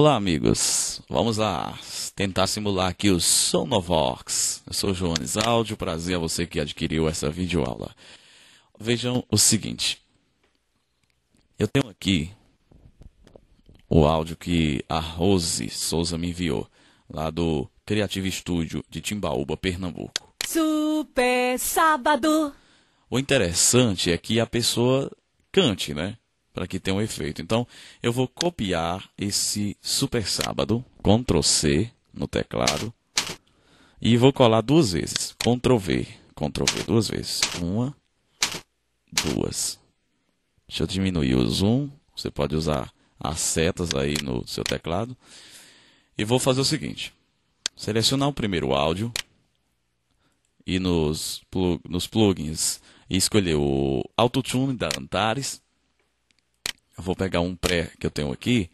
Olá, amigos. Vamos lá tentar simular aqui o Sonovox. Eu sou o Jones Áudio. Prazer a você que adquiriu essa videoaula. Vejam o seguinte. Eu tenho aqui o áudio que a Rose Souza me enviou, lá do Creative Studio de Timbaúba, Pernambuco. Super sábado. O interessante é que a pessoa cante, né? para que tenha um efeito. Então, eu vou copiar esse super sábado, Ctrl C no teclado, e vou colar duas vezes, Ctrl V, Ctrl V duas vezes, uma, duas. Deixa eu diminuir o zoom, você pode usar as setas aí no seu teclado. E vou fazer o seguinte, selecionar o primeiro áudio, e nos, plug, nos plugins, e escolher o Autotune da Antares, eu vou pegar um pré que eu tenho aqui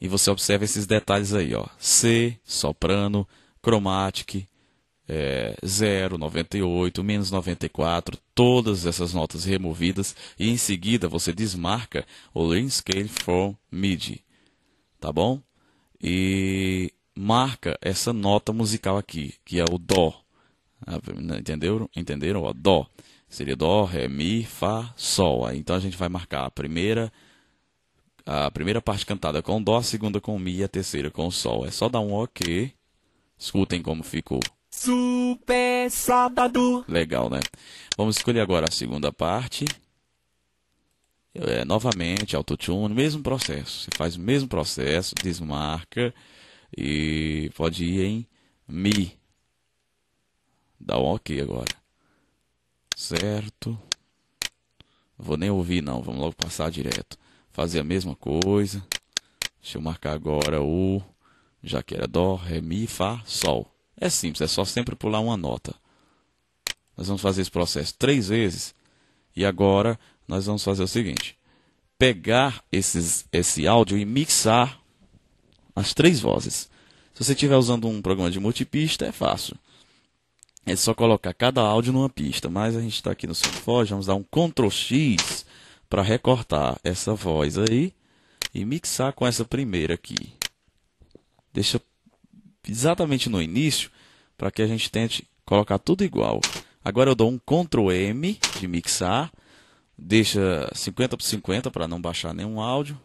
e você observa esses detalhes aí, ó. C, soprano, chromatic, é, 0, 98, menos 94, todas essas notas removidas e em seguida você desmarca o Lean Scale from MIDI, tá bom? E marca essa nota musical aqui, que é o Dó, ah, entenderam? Entenderam? Ó, dó, seria Dó, Ré, Mi, Fá, Sol, então a gente vai marcar a primeira, a primeira parte cantada com Dó, a segunda com Mi e a terceira com Sol. É só dar um OK. Escutem como ficou. Super sábado. Legal, né? Vamos escolher agora a segunda parte. É, novamente, autotune, mesmo processo. Você faz o mesmo processo, desmarca e pode ir em Mi. Dá um OK agora. Certo. Vou nem ouvir, não. Vamos logo passar direto fazer a mesma coisa. Deixa eu marcar agora o já que era Dó, Ré, Mi, Fá, Sol. É simples, é só sempre pular uma nota. Nós vamos fazer esse processo três vezes. E agora nós vamos fazer o seguinte: pegar esses, esse áudio e mixar as três vozes. Se você estiver usando um programa de multipista, é fácil. É só colocar cada áudio numa pista. Mas a gente está aqui no Sinfó, vamos dar um Ctrl X para recortar essa voz aí e mixar com essa primeira aqui. Deixa exatamente no início para que a gente tente colocar tudo igual. Agora eu dou um Ctrl M de mixar, deixa 50 por 50 para não baixar nenhum áudio.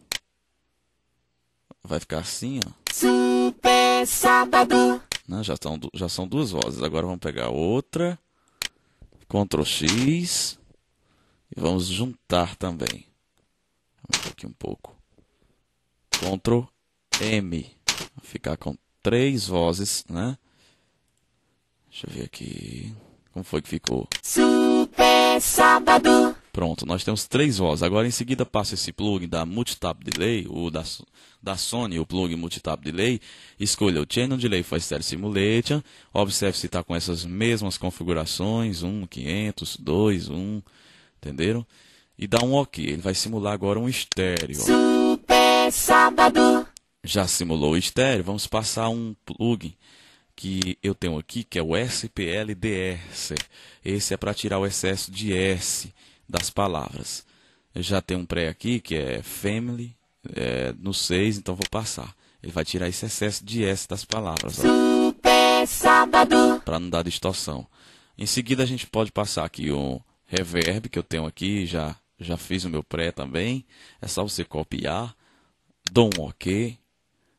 Vai ficar assim, ó. Super sábado. Não, né, já, são, já são duas vozes. Agora vamos pegar outra. Ctrl X. E vamos juntar também. Vamos aqui um pouco. Ctrl M. Vou ficar com três vozes, né? Deixa eu ver aqui. Como foi que ficou? Super Sábado. Pronto, nós temos três vozes. Agora em seguida passa esse plugin da Multitap Delay, o da, da Sony, o plugin Multitap Delay. Escolha o Channel Delay for Stereo Simulation. Observe se está com essas mesmas configurações: 1, 500, 2, 1 entenderam? E dá um OK. Ele vai simular agora um estéreo. Super sábado. Já simulou o estéreo, vamos passar um plugin que eu tenho aqui, que é o SPLDS. Esse é para tirar o excesso de S das palavras. Eu já tenho um pré aqui, que é family, é, no 6, então vou passar. Ele vai tirar esse excesso de S das palavras. Super sábado. Para não dar distorção. Em seguida, a gente pode passar aqui um reverb que eu tenho aqui, já, já fiz o meu pré também. É só você copiar, dou um OK.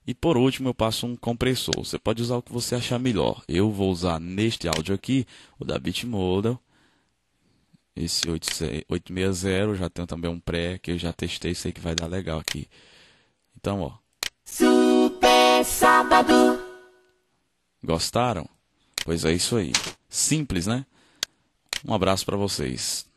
E por último eu passo um compressor. Você pode usar o que você achar melhor. Eu vou usar neste áudio aqui, o da Bitmodel. Esse 860, já tenho também um pré que eu já testei, sei que vai dar legal aqui. Então, ó. Super Sábado. Gostaram? Pois é isso aí. Simples, né? Um abraço para vocês.